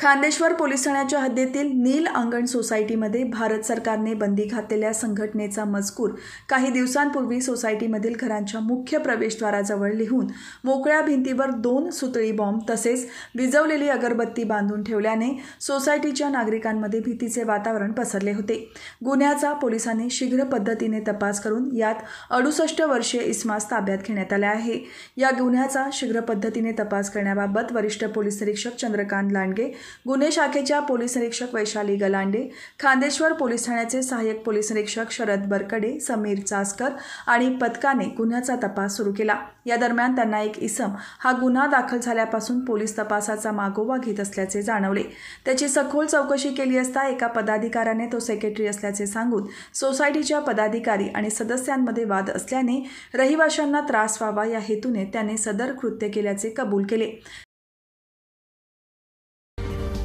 Khandeshwar police ठाण्याच्या हद्दीतील नील अंगण सोसायटीमध्ये भारत सरकारने बंदी घातलेल्या संघटनेचा मजकूर काही दिवसांपूर्वी सोसायटीमधील घरांच्या मुख्य प्रवेशद्वाराजवळ लिहून मोकळ्या भिंतीवर दोन सुतळी बॉम्ब तसेच विजवलेली अगरबत्ती बांधून ठेवल्याने सोसायटीच्या नागरिकांमध्ये भीतीचे वातावरण पसरले होते गुन्ह्याचा पोलिसांनी शीघ्र पद्धतीने तपास करून यात अडुसष्ट वर्षीय इस्मास ताब्यात घेण्यात आला आहे या गुन्ह्याचा शीघ्र पद्धतीने तपास करण्याबाबत वरिष्ठ पोलीस निरीक्षक चंद्रकांत लांडगे गुन्हे शाखेच्या पोलीस निरीक्षक वैशाली गलांडे खांदेश्वर पोलीस ठाण्याचे सहाय्यक पोलीस निरीक्षक शरद बरकडे समीर चास्कर आणि पथकाने गुन्ह्याचा तपास सुरू केला या दरम्यान त्यांना एक इसम हा गुन्हा दाखल झाल्यापासून पोलीस तपासाचा मागोवा घेत असल्याचे जाणवले त्याची सखोल चौकशी केली असता एका पदाधिकाऱ्याने तो सेक्रेटरी असल्याचे सांगून सोसायटीच्या पदाधिकारी आणि सदस्यांमध्ये वाद असल्याने रहिवाशांना त्रास व्हावा या हेतूने त्याने सदर कृत्य केल्याचे कबूल केले